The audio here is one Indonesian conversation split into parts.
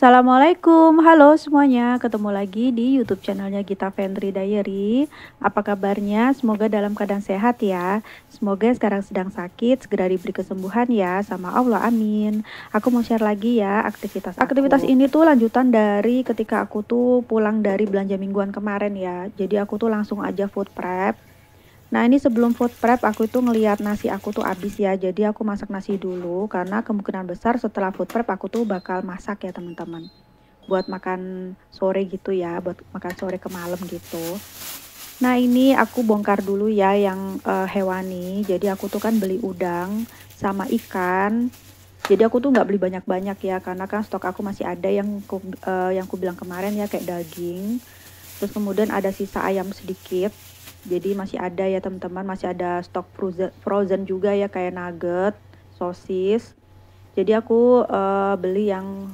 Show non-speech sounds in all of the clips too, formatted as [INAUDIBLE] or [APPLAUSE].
Assalamualaikum, halo semuanya, ketemu lagi di YouTube channelnya Gita Fendri Diary. Apa kabarnya? Semoga dalam keadaan sehat ya. Semoga sekarang sedang sakit, segera diberi kesembuhan ya, sama Allah, amin. Aku mau share lagi ya aktivitas. Aku. Aktivitas ini tuh lanjutan dari ketika aku tuh pulang dari belanja mingguan kemarin ya. Jadi aku tuh langsung aja food prep Nah ini sebelum food prep aku itu ngeliat nasi aku tuh habis ya Jadi aku masak nasi dulu karena kemungkinan besar setelah food prep aku tuh bakal masak ya teman-teman Buat makan sore gitu ya, buat makan sore ke malam gitu Nah ini aku bongkar dulu ya yang uh, hewani Jadi aku tuh kan beli udang sama ikan jadi aku tuh nggak beli banyak-banyak ya karena kan stok aku masih ada yang ku, uh, yang ku bilang kemarin ya kayak daging terus kemudian ada sisa ayam sedikit jadi masih ada ya teman-teman, masih ada stok frozen juga ya kayak nugget, sosis. Jadi aku uh, beli yang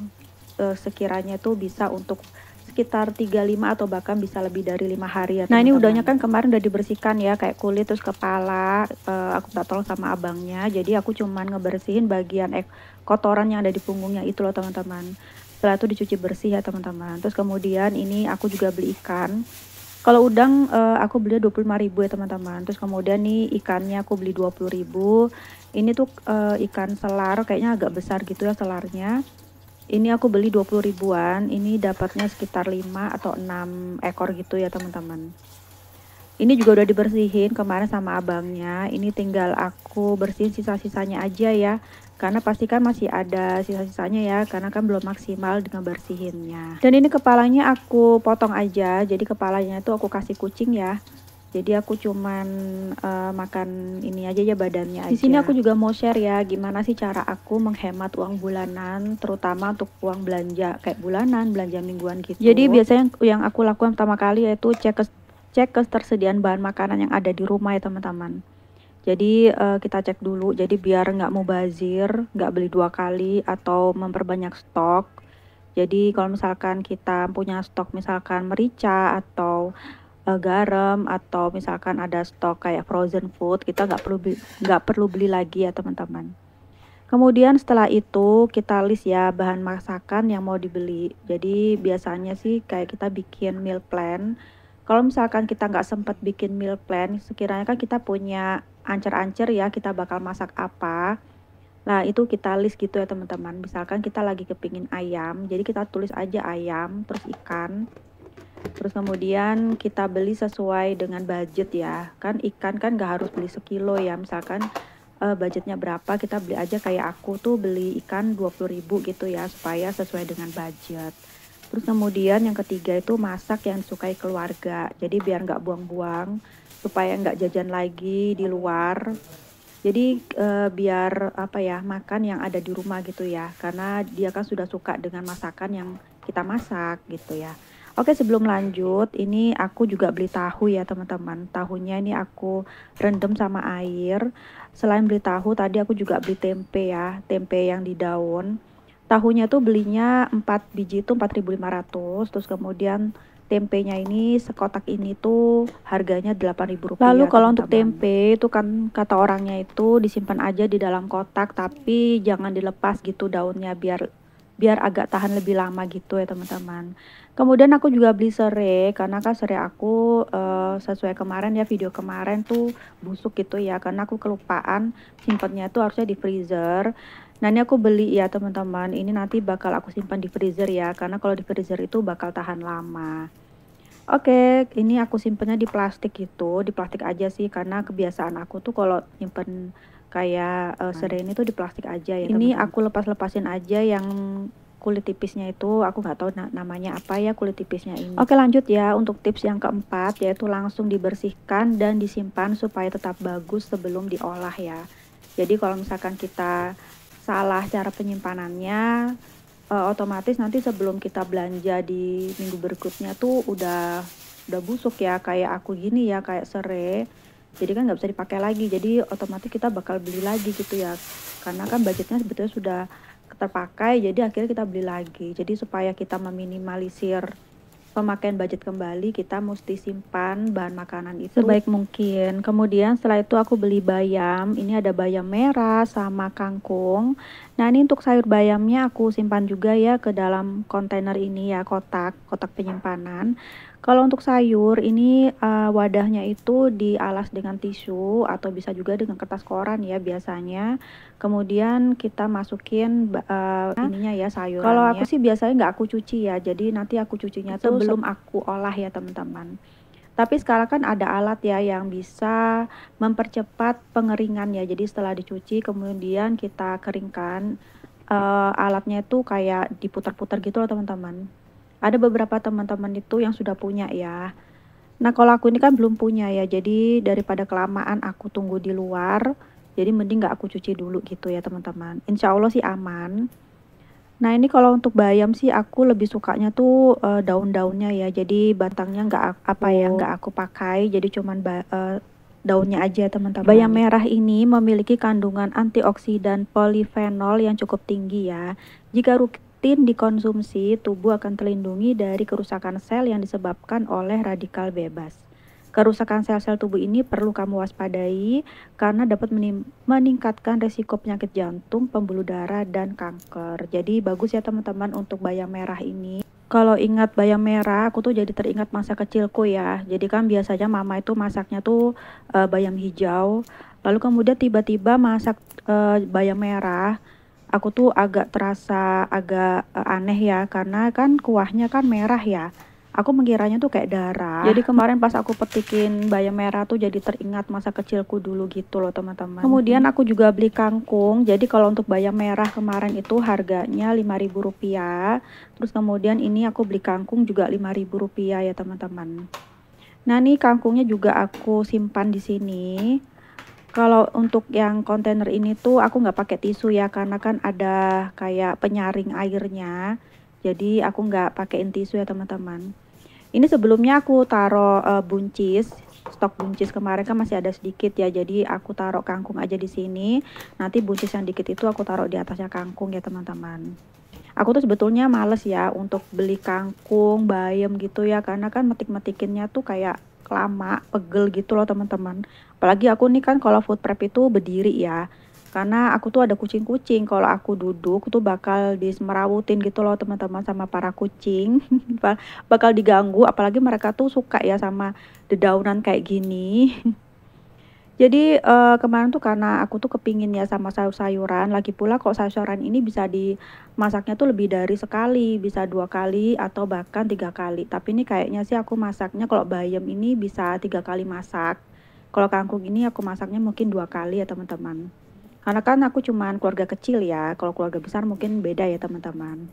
uh, sekiranya tuh bisa untuk sekitar 35 atau bahkan bisa lebih dari lima hari ya. Teman -teman. Nah, ini udahnya kan kemarin udah dibersihkan ya kayak kulit terus kepala uh, aku tak tolong sama abangnya. Jadi aku cuman ngebersihin bagian ek kotoran yang ada di punggungnya itu loh, teman-teman. Setelah itu dicuci bersih ya, teman-teman. Terus kemudian ini aku juga beli ikan kalau udang uh, aku beli 25 ribu ya teman-teman. Terus kemudian nih ikannya aku beli 20 ribu. Ini tuh uh, ikan selar kayaknya agak besar gitu ya selarnya. Ini aku beli 20 ribuan. Ini dapatnya sekitar 5 atau 6 ekor gitu ya teman-teman ini juga udah dibersihin kemarin sama abangnya ini tinggal aku bersihin sisa-sisanya aja ya karena pastikan masih ada sisa-sisanya ya karena kan belum maksimal dengan bersihinnya dan ini kepalanya aku potong aja jadi kepalanya itu aku kasih kucing ya jadi aku cuman uh, makan ini aja ya badannya aja. Di sini aku juga mau share ya gimana sih cara aku menghemat uang bulanan terutama untuk uang belanja kayak bulanan, belanja mingguan gitu. Jadi biasanya yang aku lakukan pertama kali yaitu cek ke cek ketersediaan bahan makanan yang ada di rumah ya teman-teman. Jadi uh, kita cek dulu, jadi biar nggak mau bazir, nggak beli dua kali atau memperbanyak stok. Jadi kalau misalkan kita punya stok misalkan merica atau uh, garam atau misalkan ada stok kayak frozen food, kita nggak perlu nggak perlu beli lagi ya teman-teman. Kemudian setelah itu kita list ya bahan masakan yang mau dibeli. Jadi biasanya sih kayak kita bikin meal plan kalau misalkan kita nggak sempat bikin meal plan, sekiranya kan kita punya ancer-ancer ya, kita bakal masak apa. Nah, itu kita list gitu ya teman-teman. Misalkan kita lagi kepingin ayam, jadi kita tulis aja ayam, terus ikan. Terus kemudian kita beli sesuai dengan budget ya. Kan ikan kan nggak harus beli sekilo ya. Misalkan uh, budgetnya berapa, kita beli aja kayak aku tuh beli ikan ribu gitu ya, supaya sesuai dengan budget. Terus kemudian yang ketiga itu masak yang disukai keluarga. Jadi biar nggak buang-buang, supaya nggak jajan lagi di luar. Jadi eh, biar apa ya makan yang ada di rumah gitu ya, karena dia kan sudah suka dengan masakan yang kita masak gitu ya. Oke sebelum lanjut, ini aku juga beli tahu ya teman-teman. Tahunya ini aku rendam sama air. Selain beli tahu, tadi aku juga beli tempe ya, tempe yang di daun tahunya tuh belinya 4 biji itu 4.500 terus kemudian tempenya ini sekotak ini tuh harganya ribu rupiah. Lalu kalau untuk tempe itu kan kata orangnya itu disimpan aja di dalam kotak tapi jangan dilepas gitu daunnya biar biar agak tahan lebih lama gitu ya teman-teman. Kemudian aku juga beli serai karena kan serai aku uh, sesuai kemarin ya video kemarin tuh busuk gitu ya karena aku kelupaan simpennya tuh harusnya di freezer. Nah ini aku beli ya teman-teman, ini nanti bakal aku simpan di freezer ya, karena kalau di freezer itu bakal tahan lama. Oke, ini aku simpennya di plastik gitu, di plastik aja sih, karena kebiasaan aku tuh kalau nyimpen kayak uh, eh, nah. serai ini tuh di plastik aja ya. Ini temen aku lepas-lepasin aja yang kulit tipisnya itu aku nggak tahu namanya apa ya kulit tipisnya ini. Oke lanjut ya untuk tips yang keempat yaitu langsung dibersihkan dan disimpan supaya tetap bagus sebelum diolah ya. Jadi kalau misalkan kita salah cara penyimpanannya uh, otomatis nanti sebelum kita belanja di minggu berikutnya tuh udah udah busuk ya kayak aku gini ya kayak sere jadi kan nggak bisa dipakai lagi jadi otomatis kita bakal beli lagi gitu ya karena kan budgetnya sebetulnya sudah terpakai jadi akhirnya kita beli lagi jadi supaya kita meminimalisir pemakaian budget kembali kita mesti simpan bahan makanan itu sebaik mungkin kemudian setelah itu aku beli bayam ini ada bayam merah sama kangkung nah ini untuk sayur bayamnya aku simpan juga ya ke dalam kontainer ini ya kotak kotak penyimpanan kalau untuk sayur ini uh, wadahnya itu dialas dengan tisu atau bisa juga dengan kertas koran ya biasanya. Kemudian kita masukin uh, ininya ya sayur. Kalau aku sih biasanya nggak aku cuci ya. Jadi nanti aku cucinya itu tuh belum aku olah ya teman-teman. Tapi sekarang kan ada alat ya yang bisa mempercepat pengeringan ya. Jadi setelah dicuci kemudian kita keringkan uh, alatnya itu kayak diputar-putar gitu loh teman-teman ada beberapa teman-teman itu yang sudah punya ya. Nah, kalau aku ini kan belum punya ya, jadi daripada kelamaan aku tunggu di luar, jadi mending nggak aku cuci dulu gitu ya teman-teman. Insya Allah sih aman. Nah, ini kalau untuk bayam sih aku lebih sukanya tuh uh, daun-daunnya ya, jadi batangnya nggak apa ya nggak aku pakai, jadi cuman uh, daunnya aja teman-teman. Bayam hmm. merah ini memiliki kandungan antioksidan polifenol yang cukup tinggi ya. Jika rutin dikonsumsi, tubuh akan terlindungi dari kerusakan sel yang disebabkan oleh radikal bebas. Kerusakan sel-sel tubuh ini perlu kamu waspadai karena dapat meningkatkan resiko penyakit jantung, pembuluh darah, dan kanker. Jadi bagus ya teman-teman untuk bayam merah ini. Kalau ingat bayam merah, aku tuh jadi teringat masa kecilku ya. Jadi kan biasanya mama itu masaknya tuh uh, eh, bayam hijau. Lalu kemudian tiba-tiba masak uh, eh, bayam merah aku tuh agak terasa agak uh, aneh ya karena kan kuahnya kan merah ya aku mengiranya tuh kayak darah. Jadi kemarin pas aku petikin bayam merah tuh jadi teringat masa kecilku dulu gitu loh teman-teman. Kemudian aku juga beli kangkung. Jadi kalau untuk bayam merah kemarin itu harganya Rp5.000. Terus kemudian ini aku beli kangkung juga Rp5.000 ya teman-teman. Nah, nih kangkungnya juga aku simpan di sini kalau untuk yang kontainer ini tuh aku nggak pakai tisu ya karena kan ada kayak penyaring airnya jadi aku nggak pakaiin tisu ya teman-teman ini sebelumnya aku taruh uh, buncis stok buncis kemarin kan masih ada sedikit ya jadi aku taruh kangkung aja di sini nanti buncis yang dikit itu aku taruh di atasnya kangkung ya teman-teman aku tuh sebetulnya males ya untuk beli kangkung bayam gitu ya karena kan metik-metikinnya tuh kayak lama, pegel gitu loh teman-teman. Apalagi aku nih kan kalau food prep itu berdiri ya. Karena aku tuh ada kucing-kucing, kalau aku duduk tuh bakal dismerawutin gitu loh teman-teman sama para kucing. [LAUGHS] bakal diganggu apalagi mereka tuh suka ya sama dedaunan kayak gini. [LAUGHS] Jadi uh, kemarin tuh karena aku tuh kepingin ya sama sayur-sayuran. Lagi pula kok sayur-sayuran ini bisa dimasaknya tuh lebih dari sekali, bisa dua kali atau bahkan tiga kali. Tapi ini kayaknya sih aku masaknya kalau bayam ini bisa tiga kali masak. Kalau kangkung ini aku masaknya mungkin dua kali ya teman-teman. Karena kan aku cuman keluarga kecil ya. Kalau keluarga besar mungkin beda ya teman-teman.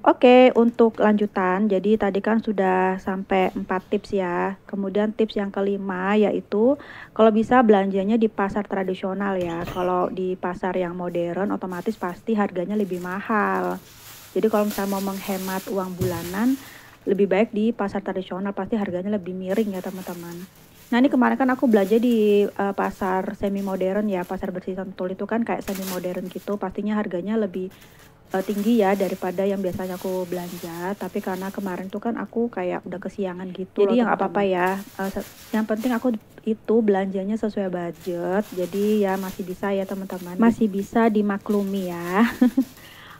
Oke, untuk lanjutan, jadi tadi kan sudah sampai 4 tips ya. Kemudian tips yang kelima yaitu kalau bisa belanjanya di pasar tradisional ya. Kalau di pasar yang modern otomatis pasti harganya lebih mahal. Jadi kalau misalnya mau menghemat uang bulanan, lebih baik di pasar tradisional pasti harganya lebih miring ya teman-teman. Nah ini kemarin kan aku belanja di uh, pasar semi modern ya, pasar bersih Sentul itu kan kayak semi modern gitu, pastinya harganya lebih uh, tinggi ya daripada yang biasanya aku belanja tapi karena kemarin tuh kan aku kayak udah kesiangan gitu iya, jadi yang apa-apa ya uh, yang penting aku itu belanjanya sesuai budget jadi ya masih bisa ya teman-teman masih bisa dimaklumi ya [LAUGHS]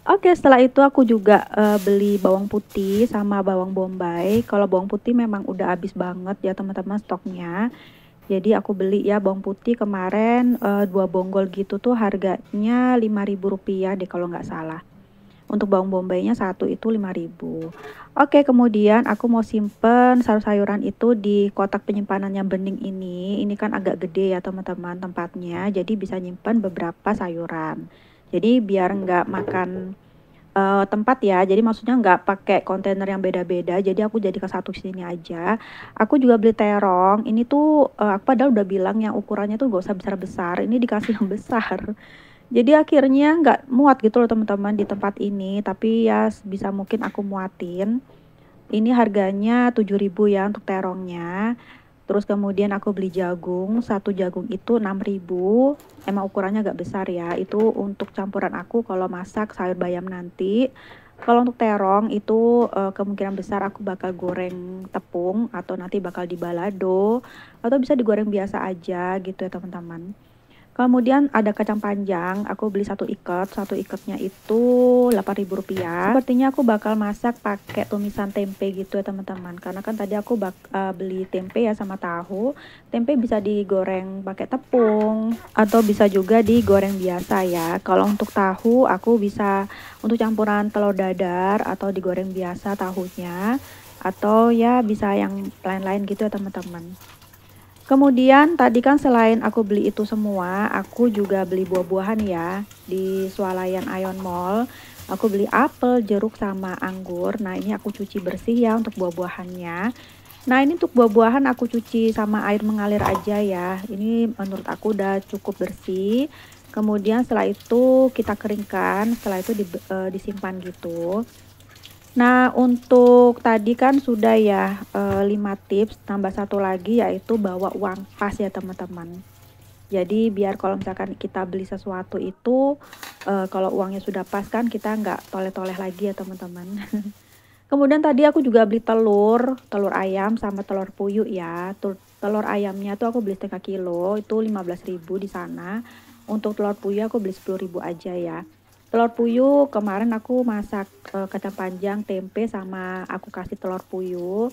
Oke, setelah itu aku juga uh, beli bawang putih sama bawang bombay. Kalau bawang putih memang udah habis banget ya teman-teman stoknya. Jadi aku beli ya bawang putih kemarin uh, dua bonggol gitu tuh harganya Rp5.000 deh kalau nggak salah. Untuk bawang bombaynya satu itu 5000 Oke, kemudian aku mau simpen sayur-sayuran itu di kotak penyimpanannya bening ini. Ini kan agak gede ya teman-teman tempatnya, jadi bisa nyimpen beberapa sayuran. Jadi biar nggak makan uh, tempat ya. Jadi maksudnya nggak pakai kontainer yang beda-beda. Jadi aku jadi ke satu sini aja. Aku juga beli terong. Ini tuh uh, aku padahal udah bilang yang ukurannya tuh gak usah besar-besar. Ini dikasih yang [LAUGHS] besar jadi akhirnya nggak muat gitu loh teman-teman di tempat ini tapi ya bisa mungkin aku muatin ini harganya 7000 ya untuk terongnya terus kemudian aku beli jagung satu jagung itu 6000 emang ukurannya agak besar ya itu untuk campuran aku kalau masak sayur bayam nanti kalau untuk terong itu eh, kemungkinan besar aku bakal goreng tepung atau nanti bakal dibalado atau bisa digoreng biasa aja gitu ya teman-teman Kemudian ada kacang panjang, aku beli satu ikat, satu ikatnya itu Rp8.000. Sepertinya aku bakal masak pakai tumisan tempe gitu ya teman-teman. Karena kan tadi aku bak uh, beli tempe ya sama tahu. Tempe bisa digoreng pakai tepung atau bisa juga digoreng biasa ya. Kalau untuk tahu aku bisa untuk campuran telur dadar atau digoreng biasa tahunya atau ya bisa yang lain-lain gitu ya teman-teman. Kemudian tadi kan selain aku beli itu semua, aku juga beli buah-buahan ya di swalayan Ion Mall. Aku beli apel, jeruk sama anggur. Nah, ini aku cuci bersih ya untuk buah-buahannya. Nah, ini untuk buah-buahan aku cuci sama air mengalir aja ya. Ini menurut aku udah cukup bersih. Kemudian setelah itu kita keringkan, setelah itu di, e, disimpan gitu. Nah, untuk tadi kan sudah ya e, eh, 5 tips, tambah satu lagi yaitu bawa uang pas ya teman-teman. Jadi biar kalau misalkan kita beli sesuatu itu e, kalau uangnya sudah pas kan kita nggak toleh-toleh lagi ya teman-teman. [LAUGHS] Kemudian tadi aku juga beli telur, telur ayam sama telur puyuh ya. Telur ayamnya tuh aku beli setengah kilo, itu 15.000 di sana. Untuk telur puyuh aku beli 10.000 aja ya telur puyuh kemarin aku masak e, kacang panjang tempe sama aku kasih telur puyuh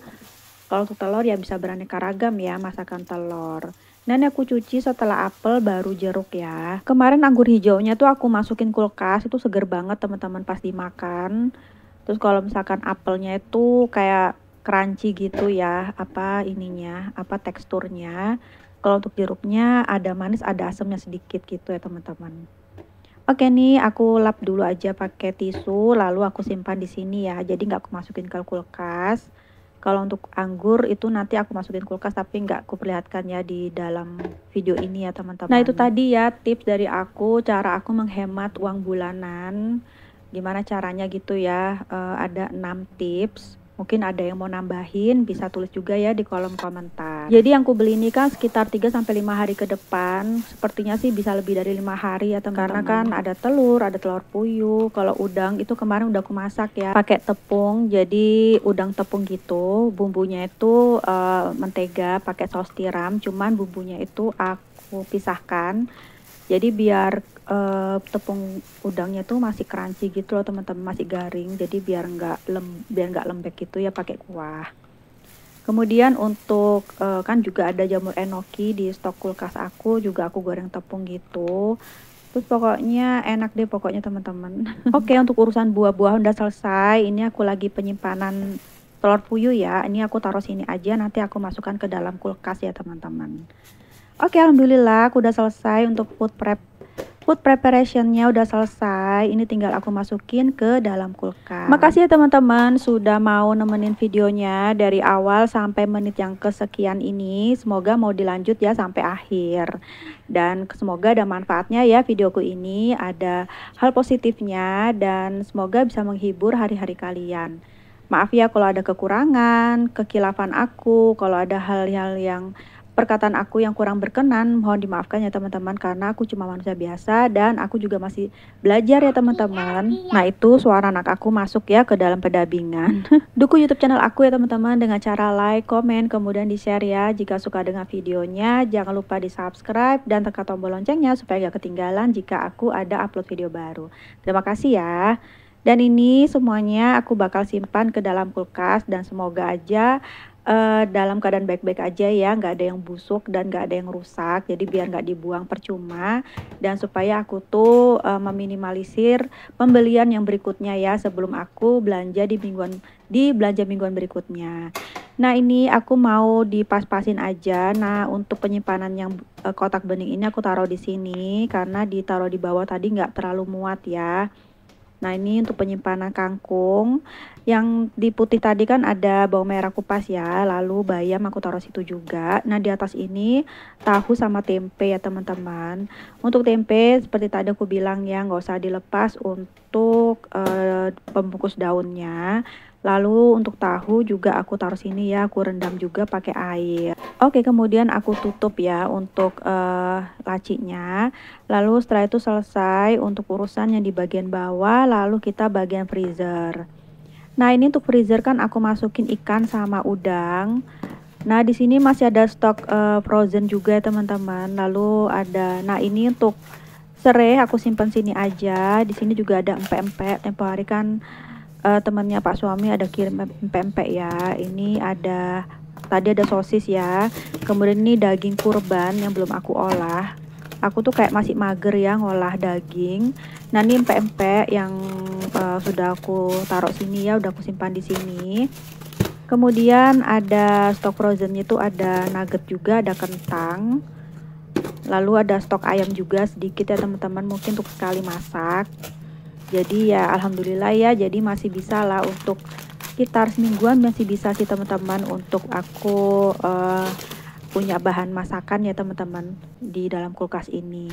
kalau untuk telur ya bisa beraneka ragam ya masakan telur dan aku cuci setelah apel baru jeruk ya kemarin anggur hijaunya tuh aku masukin kulkas itu seger banget teman-teman pas dimakan terus kalau misalkan apelnya itu kayak crunchy gitu ya apa ininya apa teksturnya kalau untuk jeruknya ada manis ada asamnya sedikit gitu ya teman-teman Oke nih, aku lap dulu aja pakai tisu, lalu aku simpan di sini ya. Jadi nggak aku masukin ke kulkas. Kalau untuk anggur itu nanti aku masukin kulkas, tapi nggak aku perlihatkan ya di dalam video ini ya teman-teman. Nah itu tadi ya tips dari aku, cara aku menghemat uang bulanan. Gimana caranya gitu ya? uh, ada 6 tips Mungkin ada yang mau nambahin bisa tulis juga ya di kolom komentar. Jadi yang ku beli ini kan sekitar 3 5 hari ke depan. Sepertinya sih bisa lebih dari 5 hari ya teman-teman. Karena kan ada telur, ada telur puyuh. Kalau udang itu kemarin udah aku masak ya pakai tepung. Jadi udang tepung gitu. Bumbunya itu uh, mentega pakai saus tiram, cuman bumbunya itu aku pisahkan. Jadi biar uh, tepung udangnya tuh masih crunchy gitu loh teman-teman masih garing jadi biar nggak lem biar nggak lembek gitu ya pakai kuah kemudian untuk uh, kan juga ada jamur enoki di stok kulkas aku juga aku goreng tepung gitu terus pokoknya enak deh pokoknya teman-teman [LAUGHS] oke okay, untuk urusan buah buah udah selesai ini aku lagi penyimpanan telur puyuh ya ini aku taruh sini aja nanti aku masukkan ke dalam kulkas ya teman-teman oke okay, alhamdulillah aku udah selesai untuk food prep Food preparationnya udah selesai, ini tinggal aku masukin ke dalam kulkas. Makasih ya teman-teman sudah mau nemenin videonya dari awal sampai menit yang kesekian ini. Semoga mau dilanjut ya sampai akhir. Dan semoga ada manfaatnya ya videoku ini, ada hal positifnya dan semoga bisa menghibur hari-hari kalian. Maaf ya kalau ada kekurangan, kekilafan aku, kalau ada hal-hal yang perkataan aku yang kurang berkenan, mohon dimaafkan ya teman-teman karena aku cuma manusia biasa dan aku juga masih belajar ya teman-teman. Nah itu suara anak aku masuk ya ke dalam pedabingan. [LAUGHS] Dukung YouTube channel aku ya teman-teman dengan cara like, komen, kemudian di share ya. Jika suka dengan videonya, jangan lupa di subscribe dan tekan tombol loncengnya supaya gak ketinggalan jika aku ada upload video baru. Terima kasih ya. Dan ini semuanya aku bakal simpan ke dalam kulkas dan semoga aja uh, dalam keadaan baik-baik aja ya, nggak ada yang busuk dan nggak ada yang rusak. Jadi biar nggak dibuang percuma dan supaya aku tuh uh, meminimalisir pembelian yang berikutnya ya sebelum aku belanja di mingguan di belanja mingguan berikutnya. Nah ini aku mau dipas-pasin aja. Nah untuk penyimpanan yang uh, kotak bening ini aku taruh di sini karena ditaruh di bawah tadi nggak terlalu muat ya. Nah, ini untuk penyimpanan kangkung. Yang di putih tadi kan ada bawang merah kupas ya, lalu bayam aku taruh situ juga. Nah, di atas ini tahu sama tempe ya, teman-teman. Untuk tempe seperti tadi aku bilang ya, nggak usah dilepas untuk uh, pembungkus daunnya. Lalu untuk tahu juga aku taruh sini ya, aku rendam juga pakai air. Oke, kemudian aku tutup ya untuk uh, lacinya. Lalu setelah itu selesai untuk urusan yang di bagian bawah, lalu kita bagian freezer. Nah, ini untuk freezer kan aku masukin ikan sama udang. Nah, di sini masih ada stok uh, frozen juga ya, teman-teman. Lalu ada nah ini untuk serai aku simpan sini aja. Di sini juga ada empek-empek tempo hari kan uh, temannya Pak suami ada kirim pempek ya. Ini ada tadi ada sosis ya. Kemudian ini daging kurban yang belum aku olah. Aku tuh kayak masih mager ya ngolah daging. Nah, ini pempek yang uh, sudah aku taruh sini ya, udah aku simpan di sini. Kemudian ada stok frozennya itu ada nugget juga, ada kentang. Lalu ada stok ayam juga sedikit ya teman-teman, mungkin untuk sekali masak jadi ya alhamdulillah ya jadi masih bisa lah untuk sekitar semingguan masih bisa sih teman-teman untuk aku uh, punya bahan masakan ya teman-teman di dalam kulkas ini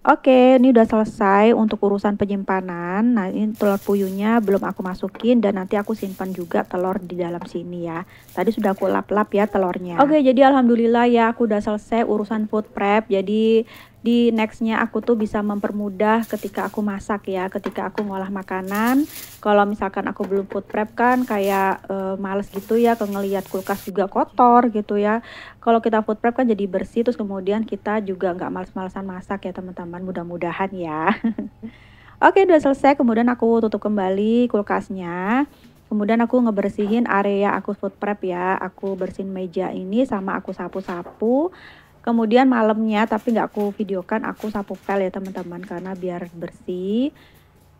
Oke, ini udah selesai untuk urusan penyimpanan. Nah, ini telur puyuhnya belum aku masukin dan nanti aku simpan juga telur di dalam sini ya. Tadi sudah aku lap-lap ya telurnya. Oke, jadi alhamdulillah ya aku udah selesai urusan food prep. Jadi di nextnya aku tuh bisa mempermudah ketika aku masak ya ketika aku ngolah makanan kalau misalkan aku belum food prep kan kayak e, males gitu ya ke ngelihat kulkas juga kotor gitu ya kalau kita food prep kan jadi bersih terus kemudian kita juga nggak males-malesan masak ya teman-teman mudah-mudahan ya [LAUGHS] Oke udah selesai kemudian aku tutup kembali kulkasnya Kemudian aku ngebersihin area aku food prep ya. Aku bersihin meja ini sama aku sapu-sapu kemudian malamnya tapi nggak aku videokan aku sapu pel ya teman-teman karena biar bersih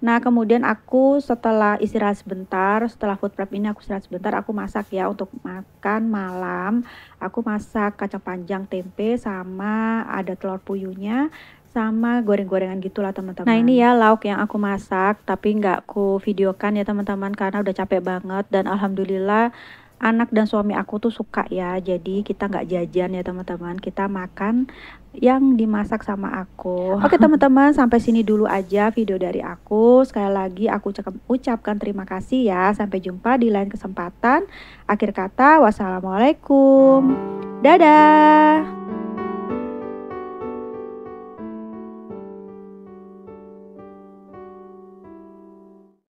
nah kemudian aku setelah istirahat sebentar setelah food prep ini aku istirahat sebentar aku masak ya untuk makan malam aku masak kacang panjang tempe sama ada telur puyuhnya sama goreng-gorengan gitulah teman-teman. Nah ini ya lauk yang aku masak tapi nggak aku videokan ya teman-teman karena udah capek banget dan alhamdulillah anak dan suami aku tuh suka ya jadi kita nggak jajan ya teman-teman kita makan yang dimasak sama aku. Oke [LAUGHS] teman-teman, sampai sini dulu aja video dari aku. Sekali lagi aku ucapkan terima kasih ya. Sampai jumpa di lain kesempatan. Akhir kata, wassalamualaikum. Dadah.